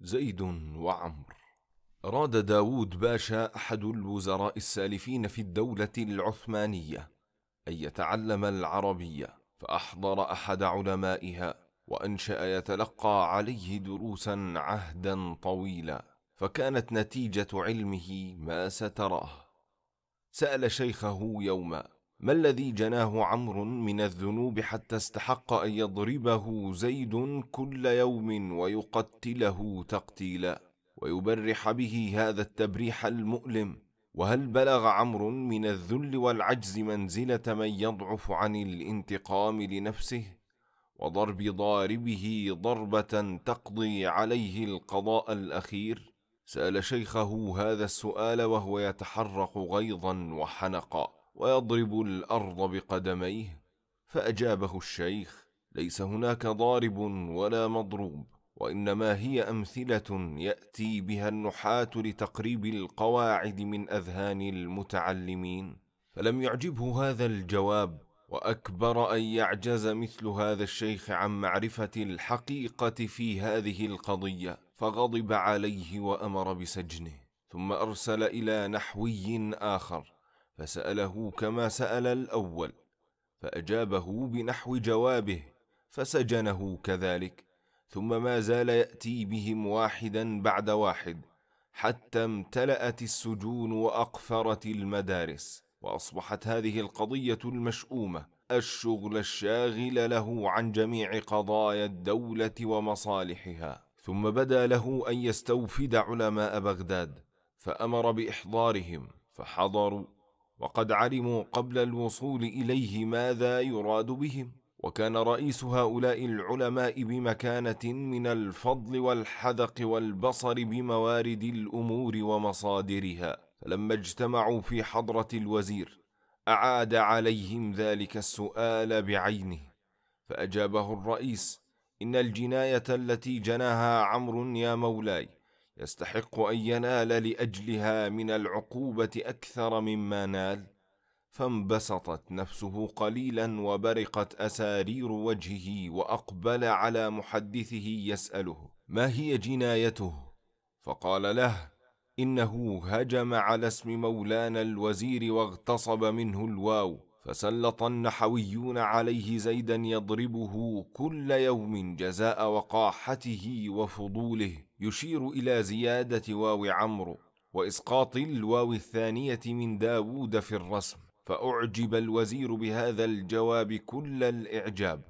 زيد وعمر أراد داوود باشا أحد الوزراء السالفين في الدولة العثمانية أن يتعلم العربية فأحضر أحد علمائها وأنشأ يتلقى عليه دروسا عهدا طويلا فكانت نتيجة علمه ما ستراه سأل شيخه يوما ما الذي جناه عمرو من الذنوب حتى استحق أن يضربه زيد كل يوم ويقتله تقتيلا ويبرح به هذا التبريح المؤلم وهل بلغ عمرو من الذل والعجز منزلة من يضعف عن الانتقام لنفسه وضرب ضاربه ضربة تقضي عليه القضاء الأخير سأل شيخه هذا السؤال وهو يتحرق غيظا وحنقا ويضرب الأرض بقدميه فأجابه الشيخ ليس هناك ضارب ولا مضروب وإنما هي أمثلة يأتي بها النحاة لتقريب القواعد من أذهان المتعلمين فلم يعجبه هذا الجواب واكبر ان يعجز مثل هذا الشيخ عن معرفه الحقيقه في هذه القضيه فغضب عليه وامر بسجنه ثم ارسل الى نحوي اخر فسأله كما سأل الأول فأجابه بنحو جوابه فسجنه كذلك ثم ما زال يأتي بهم واحدا بعد واحد حتى امتلأت السجون وأقفرت المدارس وأصبحت هذه القضية المشؤومة الشغل الشاغل له عن جميع قضايا الدولة ومصالحها ثم بدا له أن يستوفد علماء بغداد فأمر بإحضارهم فحضروا وقد علموا قبل الوصول إليه ماذا يراد بهم وكان رئيس هؤلاء العلماء بمكانة من الفضل والحذق والبصر بموارد الأمور ومصادرها فلما اجتمعوا في حضرة الوزير أعاد عليهم ذلك السؤال بعينه فأجابه الرئيس إن الجناية التي جناها عمرو يا مولاي يستحق أن ينال لأجلها من العقوبة أكثر مما نال فانبسطت نفسه قليلا وبرقت أسارير وجهه وأقبل على محدثه يسأله ما هي جنايته فقال له إنه هجم على اسم مولانا الوزير واغتصب منه الواو فسلط النحويون عليه زيدا يضربه كل يوم جزاء وقاحته وفضوله يشير إلى زيادة واو عمرو وإسقاط الواو الثانية من داوود في الرسم فأعجب الوزير بهذا الجواب كل الإعجاب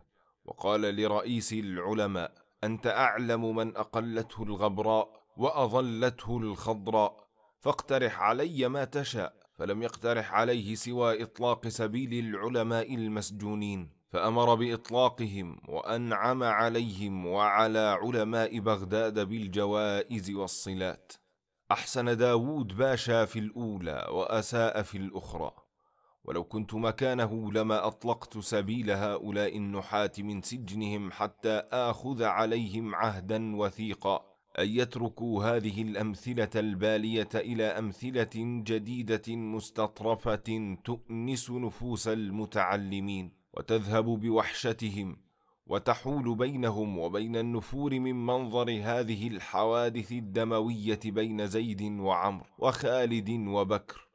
وقال لرئيس العلماء أنت أعلم من أقلته الغبراء وأظلته الخضراء فاقترح علي ما تشاء فلم يقترح عليه سوى إطلاق سبيل العلماء المسجونين فأمر بإطلاقهم وأنعم عليهم وعلى علماء بغداد بالجوائز والصلات أحسن داود باشا في الأولى وأساء في الأخرى ولو كنت مكانه لما أطلقت سبيل هؤلاء النحاة من سجنهم حتى آخذ عليهم عهدا وثيقا أن يتركوا هذه الأمثلة البالية إلى أمثلة جديدة مستطرفة تؤنس نفوس المتعلمين وتذهب بوحشتهم وتحول بينهم وبين النفور من منظر هذه الحوادث الدموية بين زيد وعمر وخالد وبكر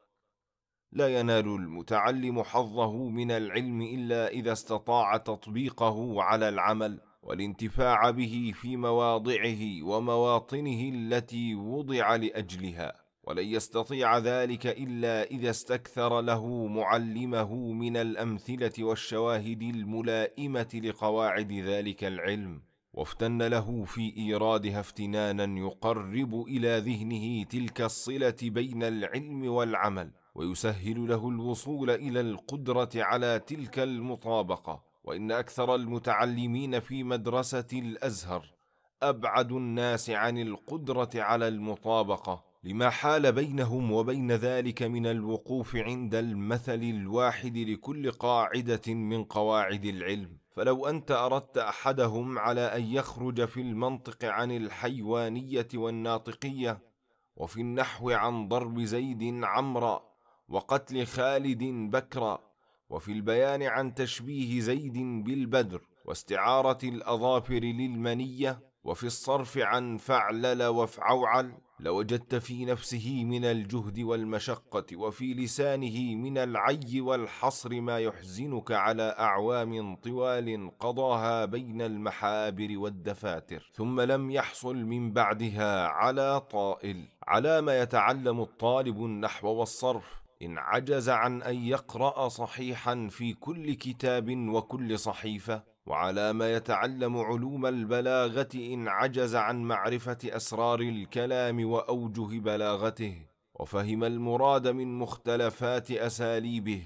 لا ينال المتعلم حظه من العلم إلا إذا استطاع تطبيقه على العمل والانتفاع به في مواضعه ومواطنه التي وضع لاجلها ولن يستطيع ذلك الا اذا استكثر له معلمه من الامثله والشواهد الملائمه لقواعد ذلك العلم وافتن له في ايرادها افتنانا يقرب الى ذهنه تلك الصله بين العلم والعمل ويسهل له الوصول الى القدره على تلك المطابقه وان اكثر المتعلمين في مدرسه الازهر ابعد الناس عن القدره على المطابقه لما حال بينهم وبين ذلك من الوقوف عند المثل الواحد لكل قاعده من قواعد العلم فلو انت اردت احدهم على ان يخرج في المنطق عن الحيوانيه والناطقيه وفي النحو عن ضرب زيد عمرا وقتل خالد بكرا وفي البيان عن تشبيه زيد بالبدر واستعارة الأظافر للمنية وفي الصرف عن فعلل وفعوعل لوجدت في نفسه من الجهد والمشقة وفي لسانه من العي والحصر ما يحزنك على أعوام طوال قضاها بين المحابر والدفاتر ثم لم يحصل من بعدها على طائل على ما يتعلم الطالب النحو والصرف إن عجز عن أن يقرأ صحيحا في كل كتاب وكل صحيفة وعلى ما يتعلم علوم البلاغة إن عجز عن معرفة أسرار الكلام وأوجه بلاغته وفهم المراد من مختلفات أساليبه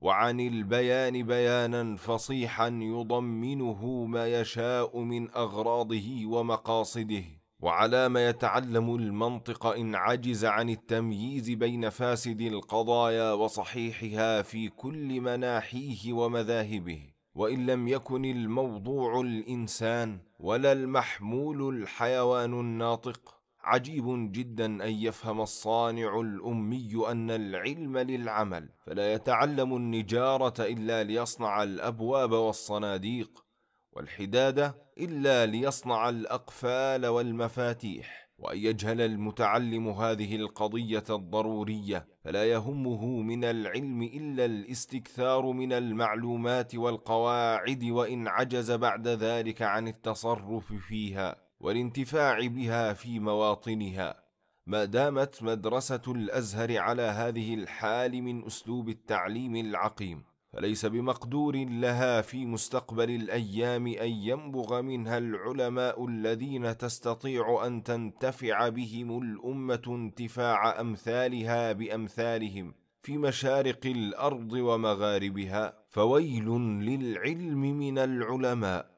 وعن البيان بيانا فصيحا يضمنه ما يشاء من أغراضه ومقاصده وعلى ما يتعلم المنطق إن عجز عن التمييز بين فاسد القضايا وصحيحها في كل مناحيه ومذاهبه وإن لم يكن الموضوع الإنسان ولا المحمول الحيوان الناطق عجيب جدا ان يفهم الصانع الامي ان العلم للعمل فلا يتعلم النجاره الا ليصنع الابواب والصناديق والحدادة إلا ليصنع الأقفال والمفاتيح وأن يجهل المتعلم هذه القضية الضرورية فلا يهمه من العلم إلا الاستكثار من المعلومات والقواعد وإن عجز بعد ذلك عن التصرف فيها والانتفاع بها في مواطنها ما دامت مدرسة الأزهر على هذه الحال من أسلوب التعليم العقيم فليس بمقدور لها في مستقبل الايام ان ينبغ منها العلماء الذين تستطيع ان تنتفع بهم الامه انتفاع امثالها بامثالهم في مشارق الارض ومغاربها فويل للعلم من العلماء